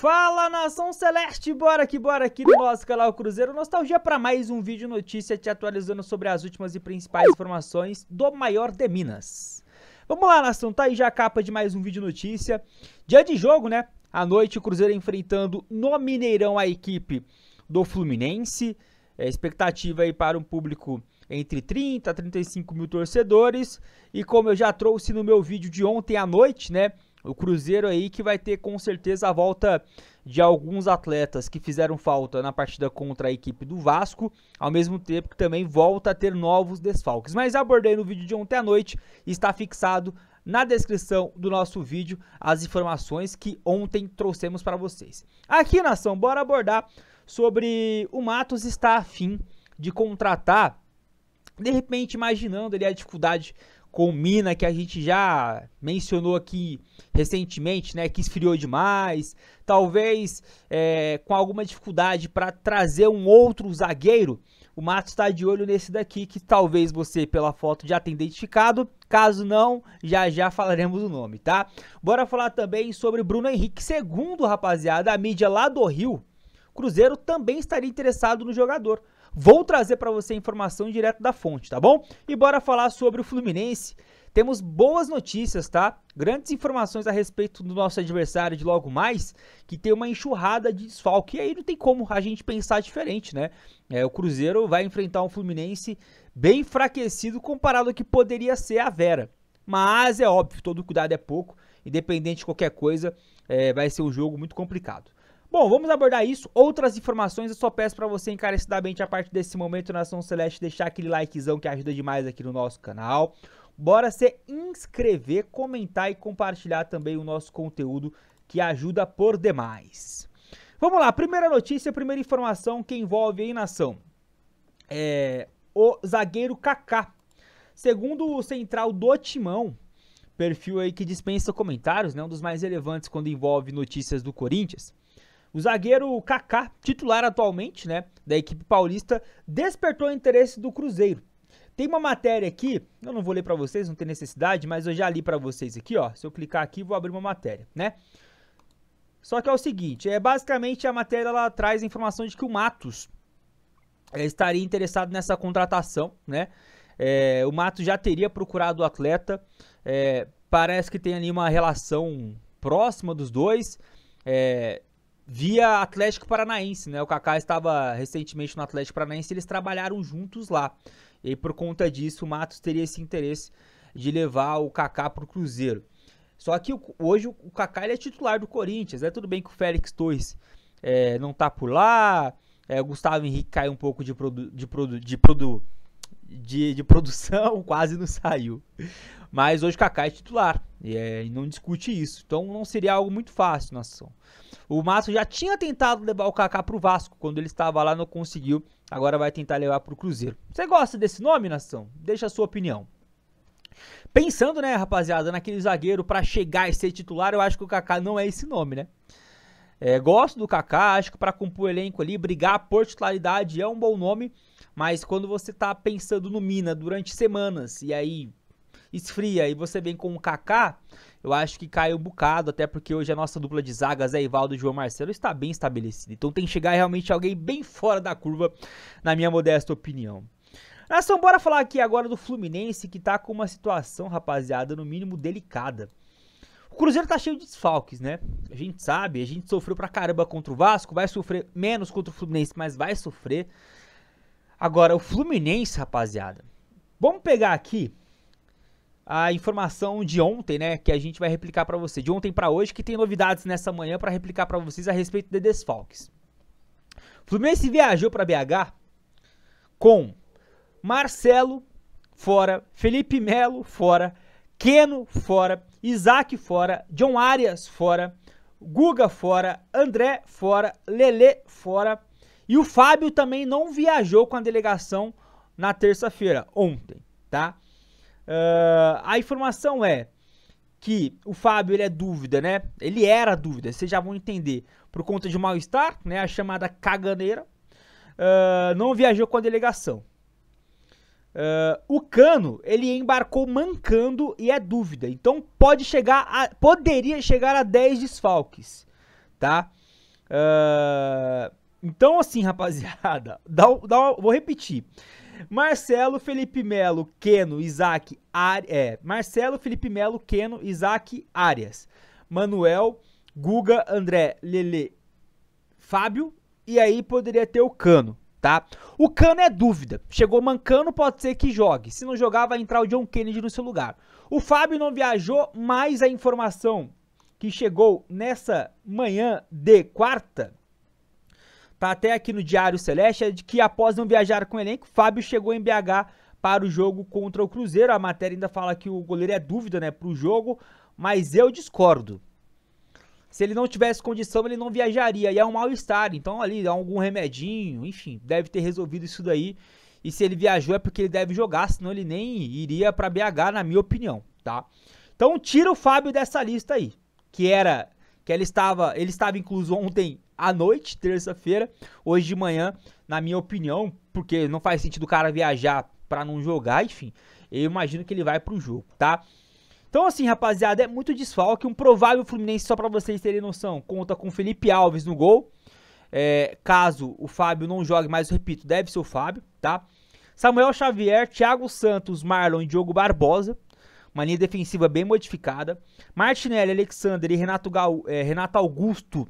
Fala nação celeste, bora que bora aqui no nosso canal Cruzeiro Nostalgia para mais um vídeo notícia te atualizando sobre as últimas e principais informações do maior de Minas. Vamos lá nação, tá aí já a capa de mais um vídeo notícia. Dia de jogo, né? À noite o Cruzeiro enfrentando no Mineirão a equipe do Fluminense. É, expectativa aí para um público entre 30 a 35 mil torcedores. E como eu já trouxe no meu vídeo de ontem à noite, né? O Cruzeiro aí que vai ter com certeza a volta de alguns atletas que fizeram falta na partida contra a equipe do Vasco, ao mesmo tempo que também volta a ter novos desfalques. Mas abordei no vídeo de ontem à noite, está fixado na descrição do nosso vídeo as informações que ontem trouxemos para vocês. Aqui na ação, bora abordar sobre o Matos está afim de contratar, de repente imaginando ali a dificuldade com Mina, que a gente já mencionou aqui recentemente, né, que esfriou demais, talvez é, com alguma dificuldade para trazer um outro zagueiro, o Matos está de olho nesse daqui, que talvez você, pela foto, já tenha identificado. Caso não, já já falaremos o nome, tá? Bora falar também sobre Bruno Henrique. Segundo, rapaziada, a mídia lá do Rio, Cruzeiro também estaria interessado no jogador. Vou trazer para você a informação direto da fonte, tá bom? E bora falar sobre o Fluminense. Temos boas notícias, tá? Grandes informações a respeito do nosso adversário de logo mais, que tem uma enxurrada de desfalque. E aí não tem como a gente pensar diferente, né? É, o Cruzeiro vai enfrentar um Fluminense bem enfraquecido comparado ao que poderia ser a Vera. Mas é óbvio, todo cuidado é pouco. Independente de qualquer coisa, é, vai ser um jogo muito complicado. Bom, vamos abordar isso. Outras informações, eu só peço para você encarecidamente a partir desse momento, Nação Celeste, deixar aquele likezão que ajuda demais aqui no nosso canal. Bora se inscrever, comentar e compartilhar também o nosso conteúdo que ajuda por demais. Vamos lá, primeira notícia, primeira informação que envolve aí nação. É, o zagueiro Kaká. Segundo o central do Timão, perfil aí que dispensa comentários, né, um dos mais relevantes quando envolve notícias do Corinthians. O zagueiro Kaká, titular atualmente, né, da equipe paulista, despertou o interesse do Cruzeiro. Tem uma matéria aqui, eu não vou ler para vocês, não tem necessidade, mas eu já li para vocês aqui, ó. Se eu clicar aqui, vou abrir uma matéria, né? Só que é o seguinte, é basicamente a matéria ela traz a informação de que o Matos eh, estaria interessado nessa contratação, né? É, o Matos já teria procurado o atleta, é, parece que tem ali uma relação próxima dos dois. É, via Atlético Paranaense, né? O Kaká estava recentemente no Atlético Paranaense, eles trabalharam juntos lá. E por conta disso, o Matos teria esse interesse de levar o Kaká para o Cruzeiro. Só que hoje o Kaká é titular do Corinthians, né? Tudo bem que o Félix Torres é, não tá por lá, é, o Gustavo Henrique cai um pouco de, produ, de, produ, de, produ, de, de produção quase não saiu. Mas hoje o Kaká é titular e, é, não discute isso. Então não seria algo muito fácil na ação. O Márcio já tinha tentado levar o Kaká pro Vasco quando ele estava lá, não conseguiu. Agora vai tentar levar pro Cruzeiro. Você gosta desse nome, Nação? Deixa a sua opinião. Pensando, né, rapaziada, naquele zagueiro para chegar e ser titular, eu acho que o Kaká não é esse nome, né? É, gosto do Kaká, acho que para compor o elenco ali, brigar por titularidade é um bom nome, mas quando você tá pensando no Mina durante semanas e aí esfria e você vem com o Kaká, eu acho que cai um bocado, até porque hoje a nossa dupla de zagas, Zé Ivaldo e João Marcelo, está bem estabelecida. Então tem que chegar realmente alguém bem fora da curva, na minha modesta opinião. Nação, bora falar aqui agora do Fluminense, que tá com uma situação, rapaziada, no mínimo delicada. O Cruzeiro tá cheio de desfalques, né? A gente sabe, a gente sofreu pra caramba contra o Vasco, vai sofrer menos contra o Fluminense, mas vai sofrer. Agora, o Fluminense, rapaziada. Vamos pegar aqui a informação de ontem, né, que a gente vai replicar para você, de ontem para hoje, que tem novidades nessa manhã para replicar para vocês a respeito de desfalques. Fluminense viajou para BH com Marcelo fora, Felipe Melo fora, Keno fora, Isaac fora, John Arias fora, Guga fora, André fora, Lele fora, e o Fábio também não viajou com a delegação na terça-feira, ontem, tá? Uh, a informação é que o Fábio ele é dúvida, né? Ele era dúvida, vocês já vão entender. Por conta de mal-estar, né? A chamada caganeira. Uh, não viajou com a delegação. Uh, o Cano, ele embarcou mancando e é dúvida. Então pode chegar a, poderia chegar a 10 desfalques, tá? Uh, então, assim, rapaziada, dá, dá, vou repetir. Marcelo, Felipe Melo, Keno, Isaac, Ar... é, Marcelo, Felipe Melo, Keno, Isaac, Arias, Manuel, Guga, André, Lele, Fábio e aí poderia ter o Cano, tá? O Cano é dúvida. Chegou mancando, pode ser que jogue. Se não jogar, vai entrar o John Kennedy no seu lugar. O Fábio não viajou, mas a informação que chegou nessa manhã de quarta tá até aqui no Diário Celeste, é de que após não viajar com o elenco, Fábio chegou em BH para o jogo contra o Cruzeiro. A matéria ainda fala que o goleiro é dúvida, né, para o jogo, mas eu discordo. Se ele não tivesse condição, ele não viajaria. E é um mal-estar. Então, ali, dá algum remedinho, enfim, deve ter resolvido isso daí. E se ele viajou é porque ele deve jogar, senão ele nem iria para BH, na minha opinião, tá? Então, tira o Fábio dessa lista aí, que era que ele estava, ele estava incluso ontem à noite, terça-feira, hoje de manhã, na minha opinião, porque não faz sentido o cara viajar para não jogar, enfim. Eu imagino que ele vai pro jogo, tá? Então, assim, rapaziada, é muito desfalque. Um provável Fluminense, só para vocês terem noção, conta com Felipe Alves no gol. É, caso o Fábio não jogue, mas repito, deve ser o Fábio, tá? Samuel Xavier, Thiago Santos, Marlon e Diogo Barbosa uma linha defensiva bem modificada. Martinelli, Alexander e Renato, Gaú, é, Renato Augusto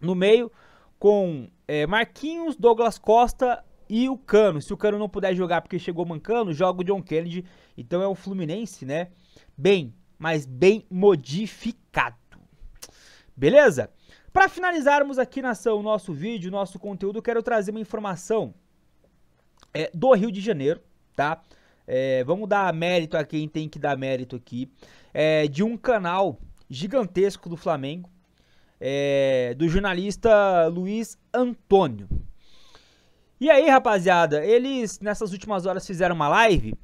no meio, com é, Marquinhos, Douglas Costa e o Cano. Se o Cano não puder jogar porque chegou mancando, joga o John Kennedy. Então é um Fluminense, né? Bem, mas bem modificado. Beleza? Para finalizarmos aqui nação o nosso vídeo, nosso conteúdo, quero trazer uma informação é, do Rio de Janeiro, tá? É, vamos dar mérito a quem tem que dar mérito aqui. É, de um canal gigantesco do Flamengo, é, do jornalista Luiz Antônio. E aí, rapaziada, eles nessas últimas horas fizeram uma live.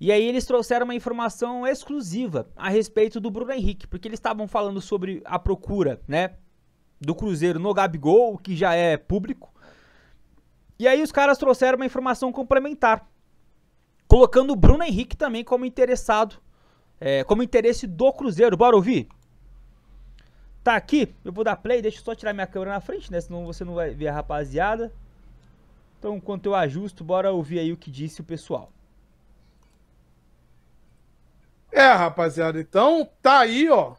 E aí eles trouxeram uma informação exclusiva a respeito do Bruno Henrique, porque eles estavam falando sobre a procura, né, do Cruzeiro no Gabigol, que já é público. E aí os caras trouxeram uma informação complementar colocando o Bruno Henrique também como interessado, é, como interesse do Cruzeiro. Bora ouvir? Tá aqui, eu vou dar play, deixa eu só tirar minha câmera na frente, né? Senão você não vai ver a rapaziada. Então, enquanto eu ajusto, bora ouvir aí o que disse o pessoal. É, rapaziada, então tá aí, ó.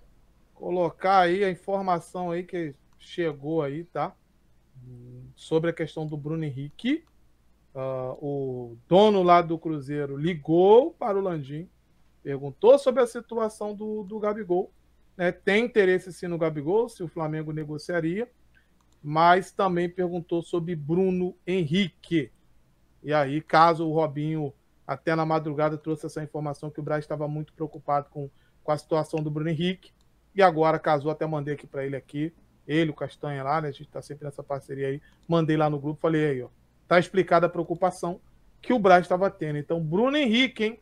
Colocar aí a informação aí que chegou aí, tá? Sobre a questão do Bruno Henrique uh, o dono lá do Cruzeiro ligou para o Landim, perguntou sobre a situação do, do Gabigol. Né? Tem interesse sim no Gabigol, se o Flamengo negociaria, mas também perguntou sobre Bruno Henrique. E aí, caso o Robinho, até na madrugada, trouxe essa informação que o Braz estava muito preocupado com, com a situação do Bruno Henrique. E agora casou, até mandei aqui para ele aqui. Ele, o Castanha lá, né? A gente está sempre nessa parceria aí. Mandei lá no grupo, falei aí, ó tá explicada a preocupação que o Braz estava tendo. Então, Bruno Henrique, hein?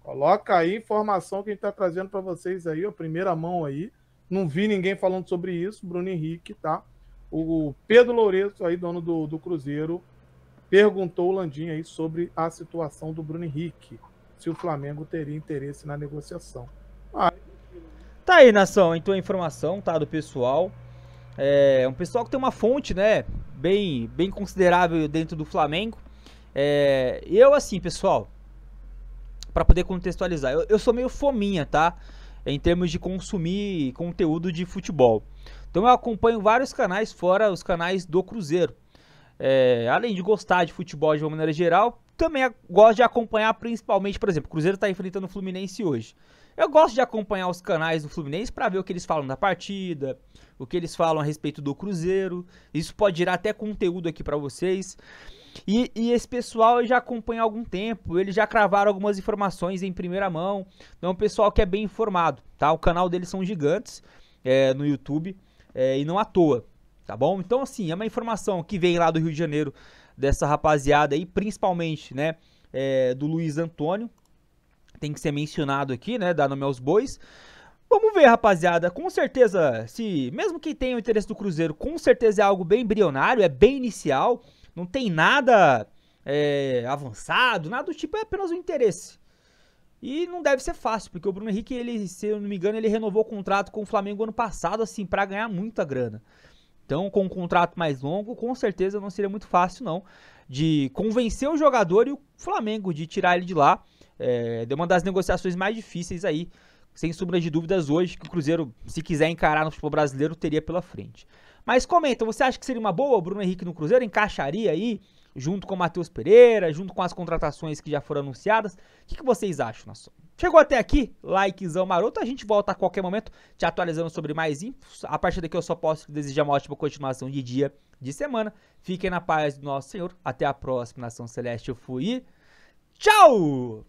Coloca aí informação que a gente está trazendo para vocês aí, a primeira mão aí. Não vi ninguém falando sobre isso, Bruno Henrique, tá? O Pedro Loureto, aí, dono do, do Cruzeiro, perguntou o Landim aí sobre a situação do Bruno Henrique, se o Flamengo teria interesse na negociação. Ah. Tá aí, Nação, então a informação, tá? Do pessoal. É um pessoal que tem uma fonte, né? bem, bem considerável dentro do Flamengo. É, eu, assim, pessoal, para poder contextualizar, eu, eu sou meio fominha, tá? Em termos de consumir conteúdo de futebol. Então eu acompanho vários canais fora os canais do Cruzeiro. É, além de gostar de futebol de uma maneira geral, também gosto de acompanhar principalmente, por exemplo, o Cruzeiro está enfrentando o Fluminense hoje. Eu gosto de acompanhar os canais do Fluminense para ver o que eles falam da partida, o que eles falam a respeito do Cruzeiro. Isso pode gerar até conteúdo aqui para vocês. E, e, esse pessoal eu já acompanho há algum tempo, eles já cravaram algumas informações em primeira mão. Então é um pessoal que é bem informado, tá? O canal deles são gigantes é, no YouTube é, e não à toa, tá bom? Então assim, é uma informação que vem lá do Rio de Janeiro, dessa rapaziada aí, principalmente, né, é, do Luiz Antônio, tem que ser mencionado aqui, né? Dar nome aos bois. Vamos ver, rapaziada. Com certeza, se mesmo que tenha o interesse do Cruzeiro, com certeza é algo bem embrionário, é bem inicial, não tem nada é, avançado, nada do tipo, é apenas o um interesse. E não deve ser fácil, porque o Bruno Henrique, ele, se eu não me engano, ele renovou o contrato com o Flamengo ano passado, assim, para ganhar muita grana. Então, com um contrato mais longo, com certeza não seria muito fácil, não, de convencer o jogador e o Flamengo de tirar ele de lá é, deu uma das negociações mais difíceis aí, sem sombra de dúvidas, hoje, que o Cruzeiro, se quiser encarar no futebol brasileiro, teria pela frente. Mas comenta, você acha que seria uma boa o Bruno Henrique no Cruzeiro? Encaixaria aí, junto com o Matheus Pereira, junto com as contratações que já foram anunciadas? O que, que vocês acham, Nação? Chegou até aqui, likezão maroto. A gente volta a qualquer momento te atualizando sobre mais infos. A partir daqui eu só posso desejar uma ótima continuação de dia, de semana. Fiquem na paz do nosso Senhor. Até a próxima, Nação Celeste. Eu fui. Tchau!